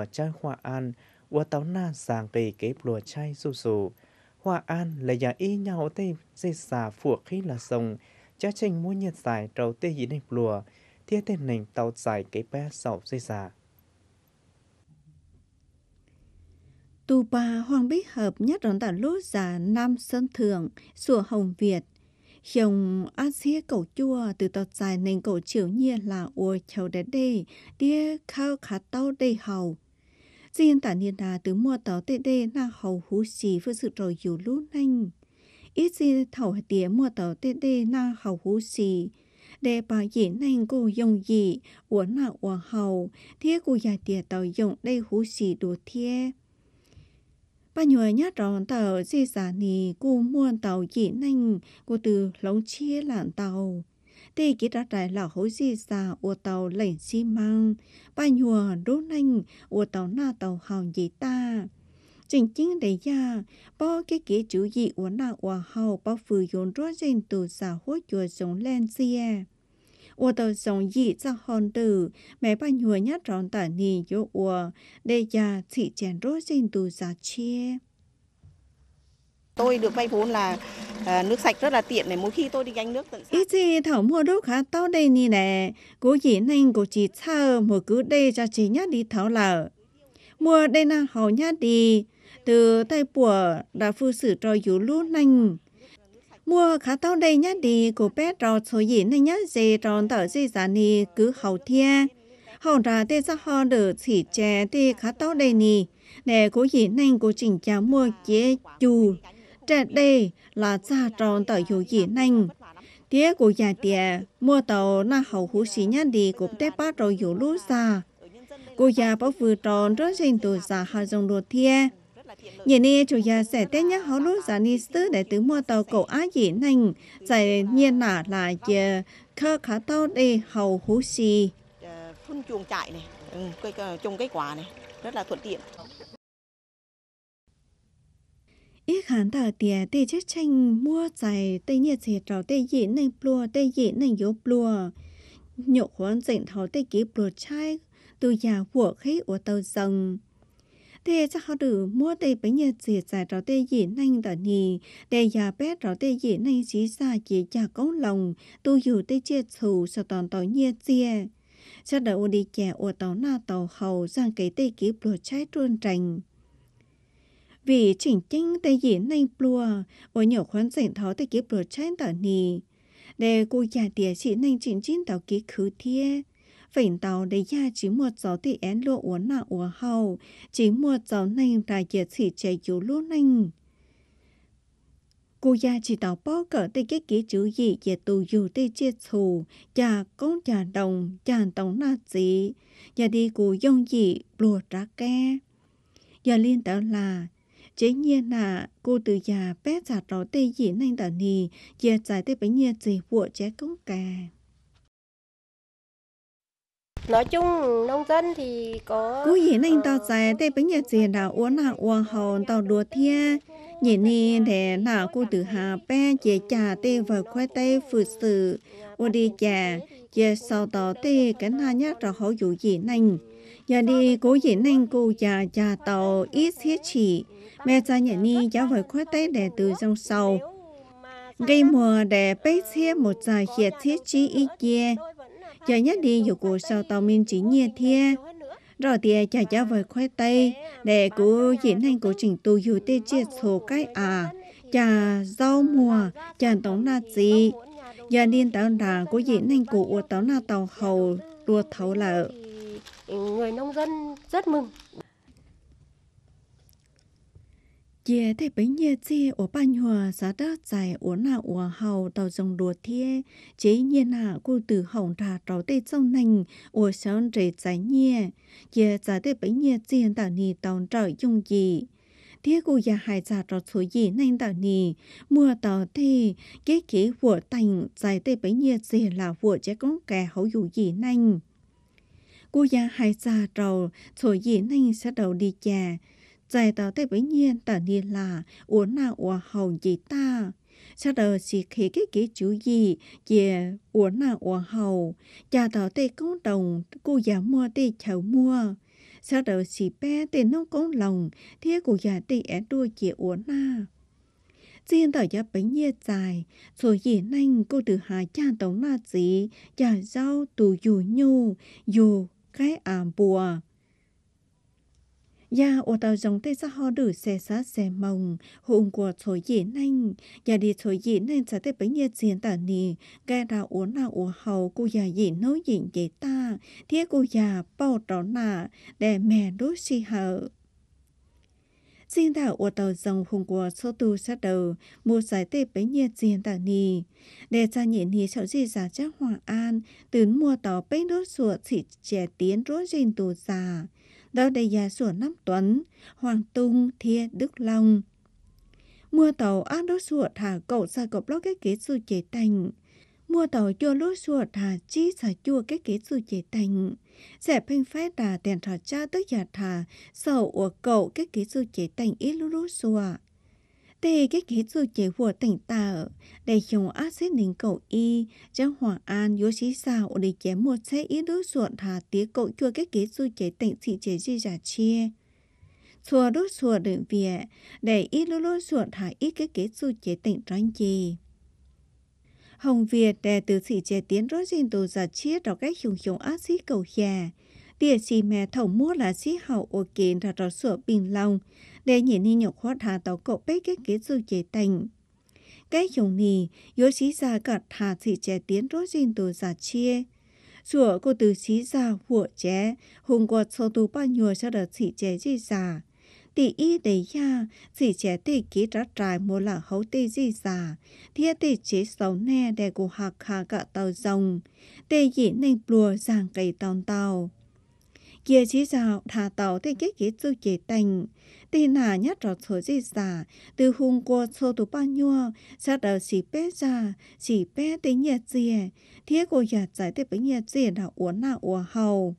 lùa chai hoa an, ua tàu na sàng kỳ kế lùa chai dù dù. Hoa an là giả y nhau tê dê xà phủa khi là sông, cha trình mua nhiệt giải trầu tê dĩ nịch lùa, thiết tên nành tàu giải kế bé sầu dê xà. Tù bà Hoàng Bích Hợp nhất đón tả lốt giả Nam Sơn Thượng, sủa Hồng Việt. Khiồng á xế cổ chua từ tọt dài nền cổ chiều nhiên là ua chầu đế đê, đê khao khá tao đê hầu xin yên tả niên là từ mua tàu tê tê là hầu hú xì vừa sự rồi hiểu lũ nanh. Ít dì thảo tía mua tàu tê tê là hầu hú xì. Để bà dì nanh cô dùng gì, uốn là uốn hầu, thế cô già tía tàu dùng đây hú xì đồ thiê. Bà nhờ nhát ròn tàu dì giả nì cô mua tàu dì nanh, cô từ lóng chia làm tàu tê kí đã trải là hối di xa ua tàu lệnh xi măng ba nhùa đố nanh ua tàu na tàu hào gì ta chính chính để gia bao cái kế chủ gì ua na ua hào bao phử yốn rõ ràng từ xa hối chùa giống lên xe ua tàu giống gì ra hòn tử mẹ ba nhùa nhát rõn tả nì yo ua để gia thị chèn rõ ràng từ xa chia Tôi được vay vốn là ờ, nước sạch rất là tiện này, mỗi khi tôi đi gánh nước tận Ít gì thảo mua đốt khá to đây nì nè, cố gì nên cố chỉ sao mua cứ đây cho chị nhá đi thảo lở. Mua đây là hầu nhá đi, từ tay bùa đã phu sử trò dũ lũ nành. Mua khá tao đây nhá đi, cô bé trò số gì này nhá dê tròn tờ dê giá nì cứ hầu thia. hầu ra tê ra ho được chỉ chè tê khá tao đây nì, để cố gì nên cố chỉnh chào mua chế chù trẻ đề là ra tròn tại dù dị nành. Tía của nhà tìa mua tàu là hậu hữu sĩ nhá đi cũng tép bắt rồi dù lũ xa. Cô nhà bảo vừa tròn rất trình tù giả hạ dòng đồ thia. Nhị nê chủ nhà sẽ tết nhắc hậu lũ giả ni sư để tứ mua tàu cổ á dị nành. Giải nhiên nả là giờ khơ khá tàu đi hậu hữu sĩ. Phun chuồng chạy này, ừ, ờ, trồng cây quả này, rất là thuận tiện ít hẳn thở tìa tê chắc tranh mua dài tê nhiệt thiệt rồi tê dị nành plua tê dị nành yếu plua nhộ khoan dịnh thấu tê ký plua chai từ nhà của khí của tàu dòng tê cho họ đủ mua tê bấy nhiệt thiệt dài rồi tê dị nành tờ nhì tê nhà bé rồi tê dị nành xí xa chỉ nhà cống lòng tu dù tê chia thù sợ toàn tàu nhiệt chia cho đợi ô đi chè ô tàu na tàu hầu sang cái tê ký plua chai trôn trành vì chỉnh chính tại diễn nên plua ở nhiều khoản rảnh thó tại kiếp bờ trên tờ nì để cô già tía chỉ nên chỉnh chính tàu ký khứ thiê phỉnh tàu để gia chỉ một gió thì én lộ uốn nạ uốn hầu chỉ một gió nên là dễ chỉ chạy yếu lũ nên cô gia chỉ tàu bó cỡ tê cái ký chữ gì về tù dù tê chia thù chà con chà đồng chà tổng na gì giờ đi cô dông gì lùa ra ke giờ liên tảo là chế nhiên là cô từ già bé già đó tê dĩ nên đã nì giờ giải tê bấy nhiêu gì vụ chế cũng kè nói chung nông dân thì có cô dĩ nên ờ, tao giải tê bấy nhiêu gì là uống là uống hồn tao đùa thia nhị nì để là cô từ hà bé chế trà tê vợ khoai tê phụ sự ô đi trà giờ sau đó tê cánh na nhát rõ hậu dụ dĩ nên giờ đi cố diễn nên cô già già tàu ít thiết chỉ mẹ cha nhà ni giáo với khoa tay để từ trong sau gây mùa để bế thiết một giờ hiệt thiết chi ít kia giờ nhất đi dù cô sau tàu mình chỉ nhiệt thiết rồi thì cha giáo với khoa tay để cố diễn nên cố trình tu dù tê chia số cái à cha rau mùa cha tổng là gì giờ nên tàu là cố gì nên cố tàu là tàu hầu đua thấu lợi người nông dân rất mừng. Chia thì bấy nhiêu chi ở ban hòa giá đất dài ở là ở hầu tàu dòng đùa thiê, chế nhiên là cô tử hỏng trà trò tê trong nành, ở sớm rể trái nhẹ. Chia giá thì bấy nhiêu chi tạo nì tàu trở dùng gì thế cụ nhà hải giả trò số gì nành tạo nì mùa tàu thì kế kế vụ thành giải tê bấy nhiệt gì là vụ chế công kẻ hậu dụ gì nành cô già hai già trầu thổi gì nên sẽ đầu đi chà giải tỏ tới bấy nhiên tả ni là uốn nào uà hồng gì ta sau đó chỉ khi cái kỹ chủ gì về uốn nào uà hầu cha tỏ tới công đồng cô già mua tới chầu mua sau đó chỉ bé tới nông công lòng thế cô già tới é đuôi chị uốn nào xin tỏ cho bánh nhiên dài, rồi gì nanh cô từ hà cha tống là gì, chả rau tù dù nhu, dù cái à bùa. Ya ô tàu dòng tê sa ho đủ xe xa xe mông, hùng của thổi dễ nanh, ya đi thổi dễ nanh sẽ tê bánh nhiệt diện tả nì, gà đà ố nà ố hầu cô ya dễ nấu dịnh dễ ta, thế cô ya bao tró nà, để mẹ đối xì hở riêng đảo ua tàu dòng hùng của sô tu sát đầu một giải tê bấy nhiên diện tạc nì để ra nhị nì cháu gì giả chắc hoàng an tűn mua tàu bấy đốt sủa chỉ trẻ tiến rốt rình tù già đó đầy già sủa năm tuấn hoàng tung thiên đức long mua tàu ăn đốt sủa thả cậu ra cậu lót cái kế sư chế thành mua tàu chua lốt sủa thả chi xả chua cái kế sư chế thành sẽ phanh phét là tiền thọ cha tức giả thà, sở của cậu cái kỹ sư chế tành ít lũ lũ xùa. Tê cái kỹ sư chế hùa tỉnh tà ở, để chồng ác xếp nín cậu y, trang hoàng an yếu sĩ sao để chém một xe ít lũ ruột thà tía cậu chưa cái kỹ sư chế tành xị chế gì giả chia chùa đốt chùa đường về để ít lô lô chùa thả ít cái kỹ sư chế tỉnh trang gì. Hồng Việt đề từ sĩ trẻ tiến rốt dinh tù giả chiết đọc cách hùng hùng ác sĩ cầu nhà. Địa chỉ mẹ thổng mua là sĩ hậu ổ kiến ra rõ sửa bình lòng. Để nhìn nhìn nhọc hóa thả tàu cậu bế kết kế dư chế tành. cái hùng nì, yếu sĩ già gạt thả sĩ trẻ tiến rốt dinh tù giả chia. Sửa cô từ sĩ già hủa trẻ, hùng quật sâu tù ba nhùa cho đợt sĩ trẻ dì già tỷ y đầy ya chỉ trẻ tỷ ký ra trải mô là hấu tỷ gì giả thia tỷ chế xấu nè để của hạc khá gạ tàu dòng tỷ dị nên bùa giang cây tàu tàu kia chỉ dạo thả tàu thì cái kế tư chế tành thì nà nhát rõ số gì giả từ hùng qua số tụ bao nhiêu sa đầu chỉ bé ra chỉ bé tới nhà dìa thế cô nhà giải tới bấy nhà dìa là uốn là uốn hầu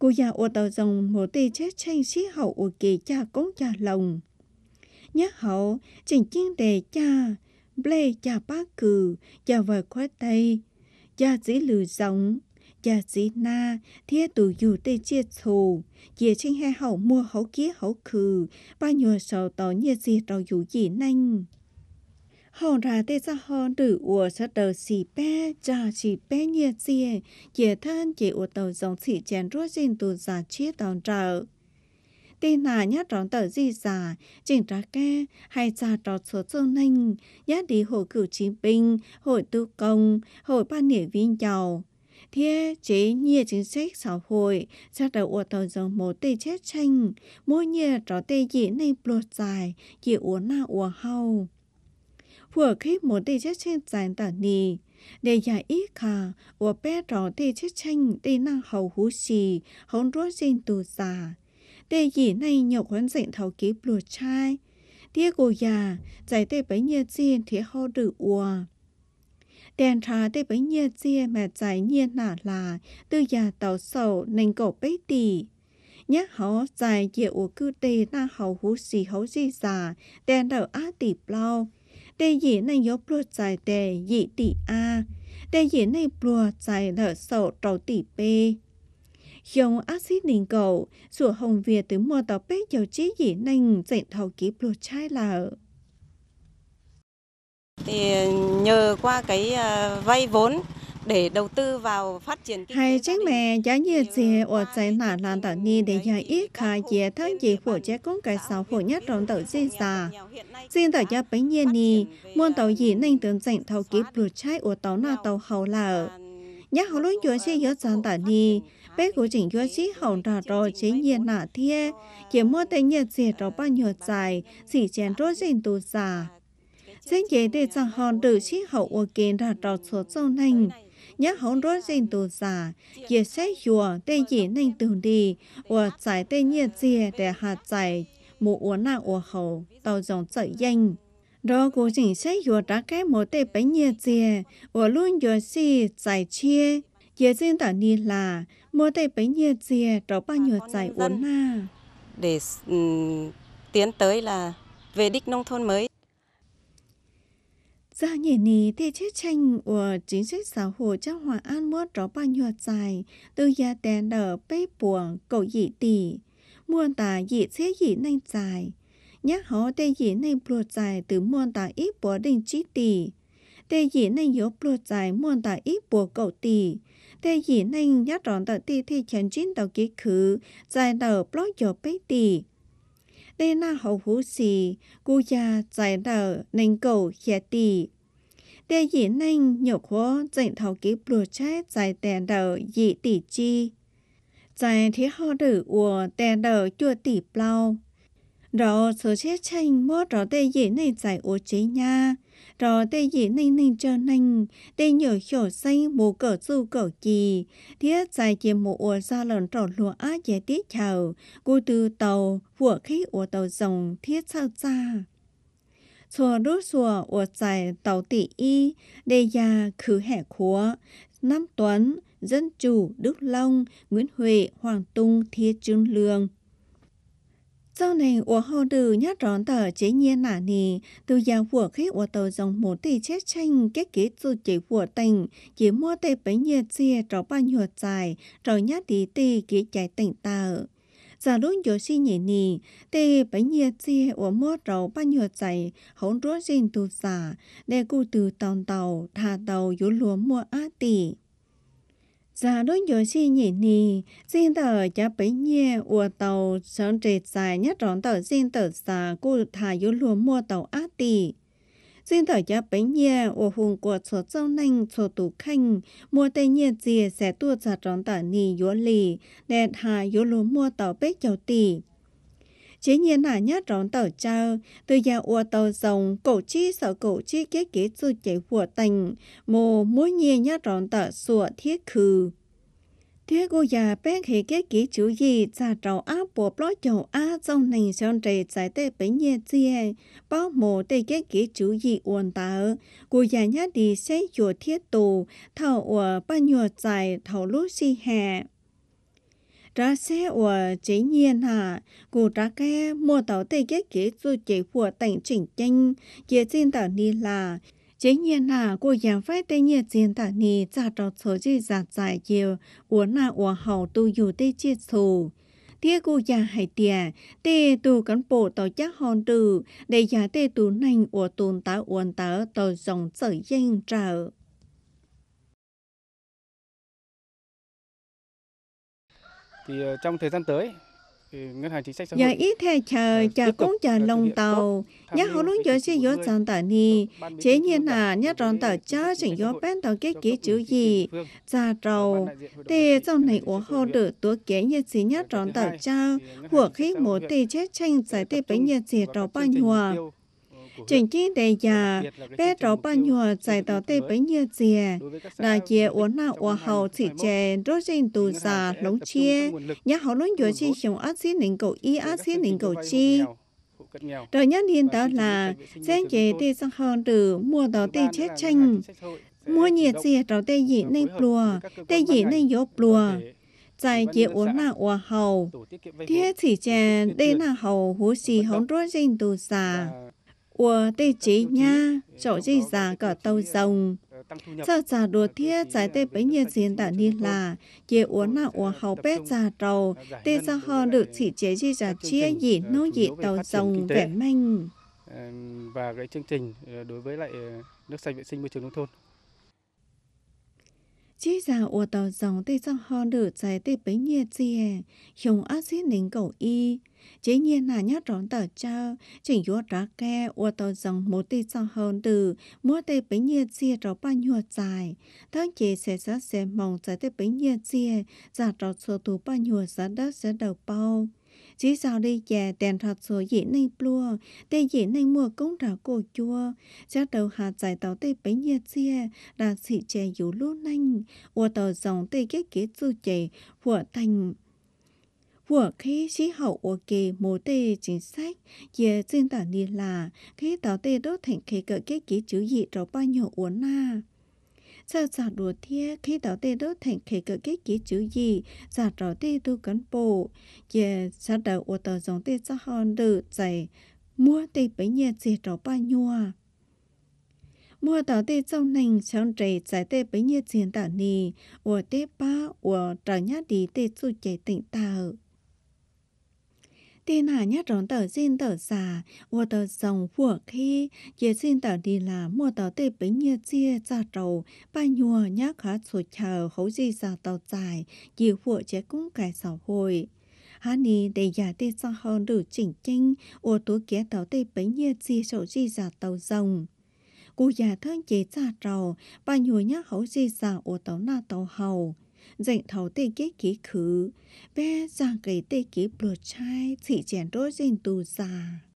cô già ô tàu dòng một tì chết tranh sĩ hậu ô kỳ cha cũng cha lòng. nhớ hậu, trình chiến đề cha, blê cha bác cử, cha vợ khói tây, cha dĩ lử dòng, cha dĩ na, thiết tù dù tê chia thù, chia tranh hai hậu mua hậu kia hậu cử, ba nhùa sầu tàu nhiệt gì tàu dù gì nanh hòn ra tê sa hòn tử ua sa tờ xì bé cha xì bé nhiệt xì chế thân chỉ ua tàu dòng xì chèn rua xin tù giả chia tàu trợ tê nà nhát rõng tờ di giả chỉnh ra kê hay giả trò số sâu ninh nhát đi hội cử chiến binh hội tư công hội ban nỉa viên giàu thế chế nhiều chính sách xã hội sẽ đầu ủa tàu dòng một tê chết tranh mỗi nhiều trò tê dễ nên bột dài chỉ uốn na uốn hâu หัวขี้หมูตีเช็ดเช่นใจตานีเดียอีค่ะหัวแป้รอตีเช็ดเช่นตีนั่งเขาหูชีหงรัวเจนตูซาเดียยีในหยกหันเสียงเทากีบลูชายเดียกูยาใจเตไปเยียเจียนเทียเขาดืออัว đèn trà tê bấy nhiệt chia mà giải nhiệt nả là từ nhà tàu sầu nành cổ bế tì. Nhắc hó giải dịu cư tê na hầu hú xì hấu di giả, đèn đầu á tì plau để để để dễ dễ dễ a b sửa hồng แต่ยีในยบรัวใจแต่ยีตีอาแต่ยีในรัวใจเลอสตรตีเป用阿西宁狗，所红 việt từ mùa tàu bé dầu chí dễ nành dạy thầu ký bùa chai lở. Thì nhờ qua cái à, vay vốn để đầu tư vào phát triển kinh Hai chính mẹ giá như gì ở giải là làm tạo ni để giải ít khả dễ thân gì phụ chế cũng cái sáu phụ nhất trong tàu di xa. Xin tàu gia bấy nhiên ni, muôn tàu gì nên tưởng dành thầu ký bự trái ở tàu na tàu hầu là nhắc hầu lúc chúa sẽ nhớ rằng tại đi bé của chỉnh chúa sĩ hầu trà trò chế nhiên nạ thiê chỉ mua tên nhiệt diệt trò bao nhiêu dài xỉ chén trôi trên tù giả xin chế để rằng hòn tử sĩ hậu ở kiến trà trò số sâu nành nhá hóng rốt dành tổ giả, dễ sẽ hiểu tên dễ nên tưởng đi, và giải tên nhiệt dìa để hạt giải mù uốn nạ ua hầu, tàu dòng chạy danh. Đó cô chính sẽ hiểu đã cái mô tê bánh nhiệt dìa, và luôn hiểu si giải chia. Dễ dàng tả ni là mô tê bánh nhiệt dìa đó bao nhiêu giải uốn nạ. Để ừ, tiến tới là về đích nông thôn mới giờ nhỉ nì thế chết tranh của chính sách xã hội trong hòa an mua rõ bao nhiêu dài từ gia tèn đỡ bê buồn cậu dị tỷ muôn tà dị thế dị nên dài nhắc họ tê dị nên buộc dài từ muôn tà ít bỏ đình trí tỷ tê dị nên yếu buộc dài muôn tà ít bỏ cậu tỷ tê dị nên nhắc rõ tờ tê thế chén chính tàu ký khứ dài đỡ bó yếu bê tỷ lê na hậu hú sĩ cô gia giải đờ nành cầu khía tì. Đề dĩ nành nhổ khố dành thảo ký bùa trái giải tè đờ dị tỷ chi. Giải thế họ đử ùa tè đờ chua tỷ bao. Rồi sớ chế chanh mốt rõ đề dĩ này giải ố chế nha rồi tê dĩ nên nên cho nên tê nhờ hiểu xanh mù cỡ dư cỡ gì, thiết dài chiếm một ổ xa lần trò lúa á dễ tiết chào, cô từ tàu, vua khí ổ tàu dòng thiết sao ra. Chùa đốt chùa ổ dài tàu tỷ y, đề già khứ hẻ khúa, năm Tuấn, Dân Chủ, Đức Long, Nguyễn Huệ, Hoàng Tung, Thiết Trương Lương, sau này ủa hô đừ nhát rón tờ chế nhiên nả nì, từ già của khi ủa tàu dòng một thì chết tranh kết kế dù chế của tình chỉ mua tê bấy nhiệt xe trò ba nhuột dài, rồi nhát tí tê kế chạy tỉnh tờ. Giả lúc yếu xì nhỉ nì, tê bấy nhiệt xe ủa mua trò ba nhuột dài, hống rốt trên tù giả, để cụ từ tàu tàu, thả tàu yếu lúa mua á tỷ. Dạ đối dụ si nhị nì, xin tờ cha bấy nhẹ ua tàu sơn trệt dài nhất rõn tờ xin tờ xà cụ thả yếu lùa mua tàu á tì. Xin tờ cha bấy nhẹ ua hùng của số châu nanh số tù khanh, mua tây nhẹ dìa sẽ tua giả rõn tờ nì yếu lì, đẹp thả yếu lùa mua tàu bếch chào tì chỉ nhiên là nhát rón tờ trao từ già ua tàu rồng cổ chi sợ cổ chi kết kế dù chạy hùa tành mồ mỗi nhiên nhát rón tờ sủa thiết khử thế cô già bé khi kết kế chú gì cha trào áp bộ ló chầu á trong nành sơn trề giải tê bấy nhẹ chia bao mồ tê kết kế chú gì uồn tờ cô già nhát đi xe chùa thiết tù thảo ua ba nhùa giải thảo lúc si hè trả xe của chế nhiên hà cụ trả ke mua tàu tây kết kế du chế của tỉnh chỉnh chanh chế xin tàu ni là chế nhiên hà cụ giảng phái tây nhiên chiến tàu ni trả trò số chế giả giải chiều của là của hậu tu dù tây chia sù thế cô già hải tia tê tu cán bộ tàu chắc hòn tử để giá tê tu nành của tồn tá uốn tá tàu dòng sở danh trở thì ờ, trong thời gian tới ngân hàng chính sách xã dạ, hội. Dạ ít thế chờ chờ cũng chờ lòng tàu. Nhá họ lúc giờ sẽ yếu dần tờ ni. Chế nhiên là nhá tròn tờ chá chẳng yếu bên tờ kết kế chữ gì. Già trầu. thì trong này của họ được tố kế nhật sĩ nhá tròn tờ chá. hoặc khi mổ tê chết tranh giải tê bấy nhật sĩ trầu bao nhòa chuyện chi đề già bé rõ bao nhùa giải đó tê bấy nhiêu dìa là dìa uốn nào uốn hậu chỉ chè rốt rình tù già lống chia nhà hậu cầu chi rồi nhất hiện đó là xem chế tê sang hòn từ mua đó tê chết chanh mua nhiệt gì đó tê dị nên plùa tê dị nên yếu plùa giải chế ổn là ổ hầu thế chỉ chè tê là hầu hú xì hóng rốt rinh tù xà của tê chế nha chỗ dây già cả tàu rồng giờ già đùa thiết trái tê bấy nhiệt diện đã ni là ye uống nào uốn hầu bét già trầu tê ra ho được chỉ chế gì già chia gì nấu gì tàu rồng vẻ manh và cái chương trình ờ, đối với lại ờ, nước sạch vệ sinh môi trường nông thôn chỉ già ua tàu dòng tê sang ho được trái tê bấy nhiệt gì không ác sĩ nính cầu y chế nhiên là nhát rón tờ trao chỉnh yếu ra ke ô tàu rằng một tê sang hơn từ mua tê bấy nhiên chia rõ ba nhua dài tháng chế sẽ ra sẽ mong giải tê bấy nhiên chia giả rõ sổ tù ba nhua giá đất sẽ đầu bao chỉ sao đi chè đèn thật số dễ nay plua tê dễ nay mua cũng đã cổ chua cha đầu hạt giải tàu tê bấy nhiệt xia là xị chè dù lú nanh ô tàu dòng tê kết kế dư chè hủa thành khi khi chỉ hậu chính sách dân là tạo 我可只好我嘅某啲 chính thành khi cái cái ký chữ gì rồi bao nhiêu uốn na. Sao giả đồ thế, khi tạo tê đó thành khi cái cái ký chữ gì, giả đồ tê đô cán bộ, 也 giả đầu ô tờ giống tê giả hòn đự dạy, mua tê bấy nhiệt gì rồi bao nhiêu à. mua tàu tê trong nành trong trời giải tê bấy nhiêu tiền tả nì, ủa tê ba ủa trả nhát đi tê su chạy tỉnh tàu. Tin hạ nhất rón tờ xin tờ xà, ua tờ dòng phủa khi, chế xin tờ đi là mua tờ tê bình nhiệt chia cho trầu, ba nhùa nhắc khá sụt chờ hấu gì ra tàu dài, chỉ phủa chế cũng cải xã hội hắn đi để giả tê xa hơn đủ chỉnh chinh, ô tú kia tàu tê bình nhiệt chia sổ gì giả tàu dòng. Cụ giả thân chế giả trầu, bà nhùi nhắc hấu gì giả ô tàu na tàu hầu dành thấu tê kế ký khứ, bé giảng cái tê kế bột chai thị chèn rốt dành tù già.